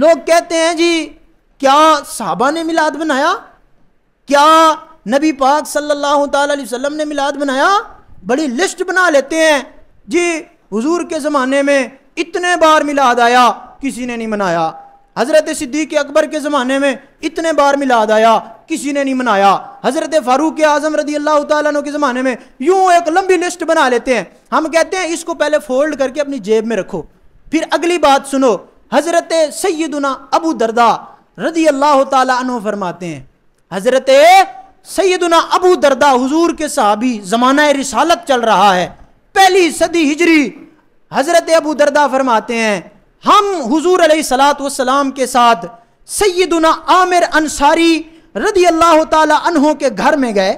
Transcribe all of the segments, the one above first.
लोग कहते हैं जी क्या साहबा ने मिलाद बनाया क्या नबी पाक सल्लल्लाहु अलैहि वसल्लम ने मिलाद बनाया बड़ी लिस्ट बना लेते हैं जी हुजूर के ज़माने में इतने बार मिलाद आया किसी ने नहीं मनाया हज़रत सिद्दीक अकबर के ज़माने में इतने बार मिलाद आया किसी ने नहीं मनाया हज़रत फ़ारूक आज़म रदी अल्लाह तु के ज़माने में यूँ एक लंबी लिस्ट बना लेते हैं हम कहते हैं इसको पहले फोल्ड करके अपनी जेब में रखो फिर अगली बात सुनो हज़रत सैदना अबू दरदा रदी अल्लाह तु फरमाते हैं हज़रत सैदना अबू दरदा हजूर के साहबी ज़माना रिसालत चल रहा है पहली सदी हिजरी हज़रत अबू दरदा फरमाते हैं हम हुजूर सलाम के साथ सैदना आमिर अंसारी रदी अल्लाह तहों के घर में गए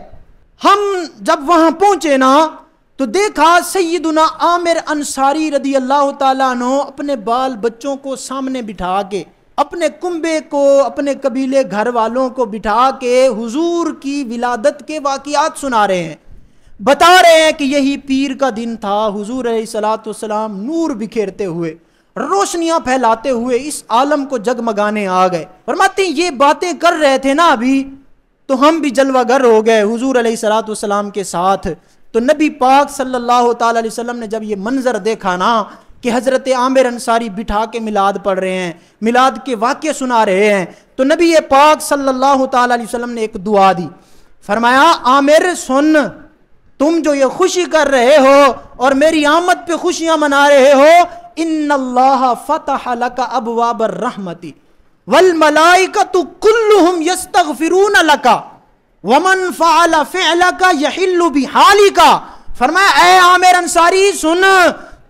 हम जब वहां पहुंचे ना तो देखा सैदुना आमिर अंसारी रदी अल्लाह तु अपने बाल बच्चों को सामने बिठा के अपने कुंबे को अपने कबीले घर वालों को बिठा के हुजूर की विलादत के वाकियात सुना रहे हैं बता रहे हैं कि यही पीर का दिन था हुजूर सलाम नूर बिखेरते हुए रोशनियां फैलाते हुए इस आलम को जगमगाने आ गए माते ये बातें कर रहे थे ना अभी तो हम भी जलवागर हो गए हुजूर सलाम के साथ तो नबी पाक सल्लल्लाहु अलैहि वसल्लम ने जब ये मंज़र देखा ना कि हज़रत आमिर अंसारी बिठा के मिलाद पढ़ रहे हैं मिलाद के वाक्य सुना रहे हैं तो नबी पाक सल्लल्लाहु अलैहि वसल्लम ने एक दुआ दी फरमाया आमिर सुन तुम जो ये खुशी कर रहे हो और मेरी आमद पे खुशियां मना रहे हो इन अल्लाह फ़तह लका अब वाबर रहमती वल मलाई का तो कुल्लुम यस्तफ़िरून लका वमन फाला फेला का सुन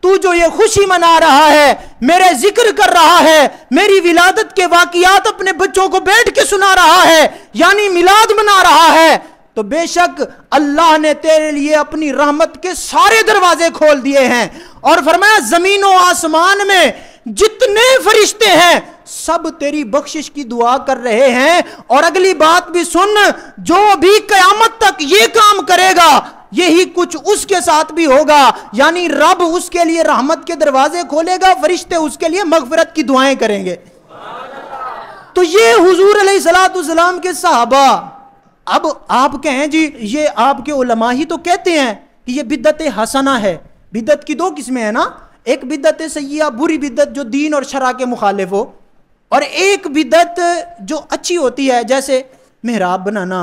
तू जो ये खुशी मना रहा है मेरे जिक्र कर रहा है मेरी विलादत के वाकियात अपने बच्चों को बैठ के सुना रहा है यानी मिलाद मना रहा है तो बेशक अल्लाह ने तेरे लिए अपनी रहमत के सारे दरवाजे खोल दिए हैं और फरमाया जमीनों आसमान में जितने फरिश्ते हैं सब तेरी बख्शिश की दुआ कर रहे हैं और अगली बात भी सुन जो भी कयामत तक ये काम करेगा यही कुछ उसके साथ भी होगा यानी रब उसके लिए रहमत के दरवाजे खोलेगा फरिश्ते उसके लिए मगफरत की दुआएं करेंगे तो ये हुजूर सलाम के साहबा अब आप कहें जी ये आपके उलमा ही तो कहते हैं कि ये बिदत हसना है बिदत की दो किस्में है ना एक बिदत सैया बुरी बिदत जो दीन और शरा के मुखालिफ हो और एक बिदत जो अच्छी होती है जैसे मेहराब बनाना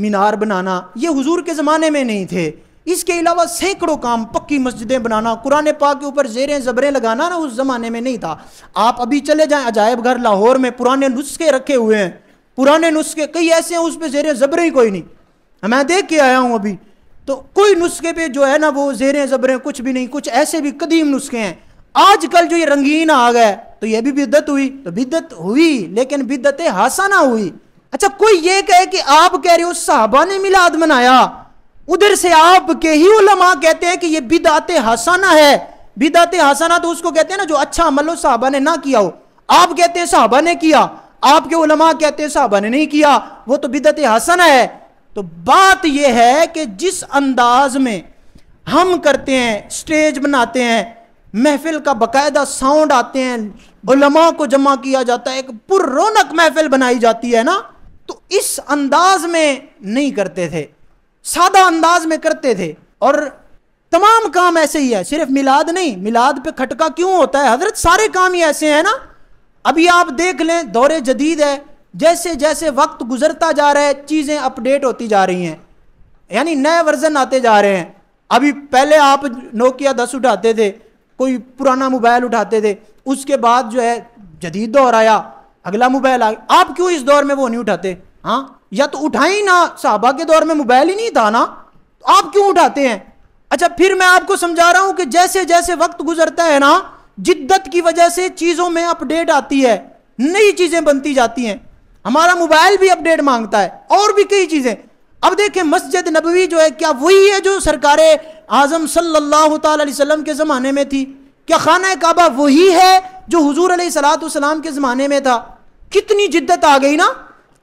मीनार बनाना ये हुजूर के ज़माने में नहीं थे इसके अलावा सैकड़ों काम पक्की मस्जिदें बनाना कुरान पाक के ऊपर जेरें जबरें लगाना ना उस ज़माने में नहीं था आप अभी चले जाएं अजायब घर लाहौर में पुराने नुस्खे रखे हुए हैं पुराने नुस्खे कई ऐसे हैं उस पर जेरें जबरें ही कोई नहीं मैं देख के आया हूँ अभी तो कोई नुस्खे पे जो है ना वो जेरें जबरें कुछ भी नहीं कुछ ऐसे भी कदीम नुस्खे हैं आजकल जो ये रंगीन आ गए तो ये भी बिद्दत हुई तो बिद्दत हुई लेकिन बिदत हासाना हुई अच्छा कोई ये कहे कि आप कह रहे हो साहबा ने मिलाद मनाया उधर से आप के ही उलमा कहते हैं कि ये बिदात हसाना है बिदात हसाना तो उसको कहते हैं ना जो अच्छा अमल हो साहबा ने ना किया हो आप कहते हैं साहबा ने किया आपके उलमा कहते हैं साहबा ने नहीं किया वो तो बिदत हसना है तो बात यह है कि जिस अंदाज में हम करते हैं स्टेज बनाते हैं महफिल का बकायदा साउंड आते हैं उलमा को जमा किया जाता है एक पुर रौनक महफिल बनाई जाती है ना तो इस अंदाज में नहीं करते थे सादा अंदाज में करते थे और तमाम काम ऐसे ही है सिर्फ मिलाद नहीं मिलाद पे खटका क्यों होता है हजरत सारे काम ही ऐसे हैं ना अभी आप देख लें दौरे जदीद है जैसे जैसे वक्त गुजरता जा रहा है चीज़ें अपडेट होती जा रही हैं यानी नए वर्जन आते जा रहे हैं अभी पहले आप नोकिया दस उठाते थे कोई पुराना मोबाइल उठाते थे उसके बाद जो है जदीद दौर आया अगला मोबाइल आ आप क्यों इस दौर में वो नहीं उठाते हाँ या तो उठाए ना साहबा के दौर में मोबाइल ही नहीं था ना तो आप क्यों उठाते हैं अच्छा फिर मैं आपको समझा रहा हूं कि जैसे जैसे वक्त गुजरता है ना जिद्दत की वजह से चीज़ों में अपडेट आती है नई चीज़ें बनती जाती हैं हमारा मोबाइल भी अपडेट मांगता है और भी कई चीज़ें अब देखें मस्जिद नबवी जो है क्या वही है जो सरकार आज़म सल्लल्लाहु अलैहि वसल्लम के ज़माने में थी क्या खाना काबा वही है जो हजूर सलाम के ज़माने में था कितनी जिद्दत आ गई ना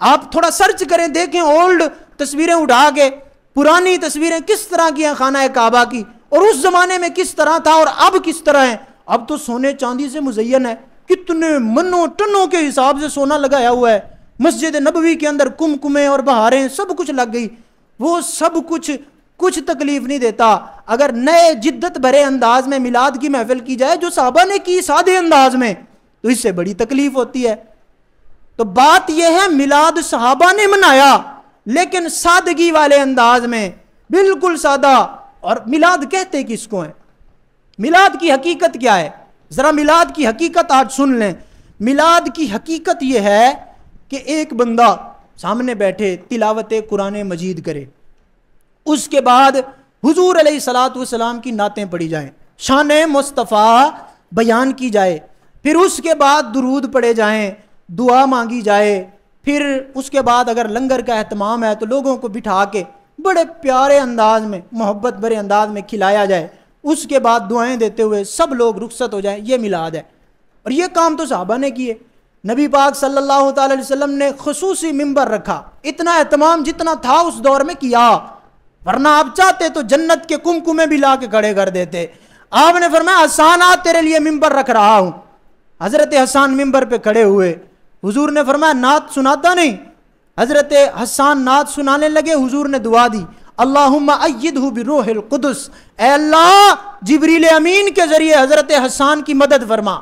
आप थोड़ा सर्च करें देखें ओल्ड तस्वीरें उठा के पुरानी तस्वीरें किस तरह की हैं खाना काबा की और उस ज़माने में किस तरह था और अब किस तरह है अब तो सोने चांदी से मुजैन है कितने मनो टनों के हिसाब से सोना लगाया हुआ है मस्जिद नबवी के अंदर कुमकुमे और बहारें सब कुछ लग गई वो सब कुछ कुछ तकलीफ नहीं देता अगर नए जिद्दत भरे अंदाज में मिलाद की महफिल की जाए जो साहबा ने की सादे अंदाज में तो इससे बड़ी तकलीफ होती है तो बात यह है मिलाद साहबा ने मनाया लेकिन सादगी वाले अंदाज में बिल्कुल सादा और मिलाद कहते किसको है मिलाद की हकीकत क्या है ज़रा मिलाद की हकीकत आज सुन लें मिलाद की हकीकत यह है कि एक बंदा सामने बैठे तिलावत कुरान मजीद करे उसके बाद हुजूर सलात की नातें पढ़ी जाएं शान मुस्तफ़ा बयान की जाए फिर उसके बाद दरूद पढ़े जाएं दुआ मांगी जाए फिर उसके बाद अगर लंगर का अहतमाम है तो लोगों को बिठा के बड़े प्यारे अंदाज में मोहब्बत भरे अंदाज में खिलाया जाए उसके बाद दुआएं देते हुए सब लोग रुखसत हो जाए ये मिलाद है और ये काम तो साहबा ने किए नबी पाक सल्लल्लाहु अलैहि वसल्लम ने खसूसी मिंबर रखा इतना एहतमाम जितना था उस दौर में किया वरना आप चाहते तो जन्नत के कुमकुमे भी ला के खड़े कर देते आपने फरमाया हसान आ तेरे लिए मिंबर रख रहा हूँ हज़रत हसान मिंबर पे खड़े हुए हुजूर ने फरमाया नात सुनाता नहीं हज़रत हसान नात सुनाने लगे हुजूर ने दुआ दी अल्लाहुम्मा अल्लाह जिबरील अमीन के ज़रिए हज़रत हसान की मदद फरमा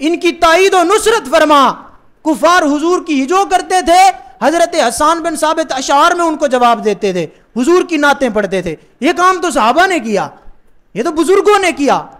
इनकी तइद और नुसरत फरमा कुफार हुजूर की हिजो करते थे हज़रत हसान बिन साबित अशार में उनको जवाब देते थे हुजूर की नातें पढ़ते थे ये काम तो साहबा ने किया ये तो बुज़ुर्गों ने किया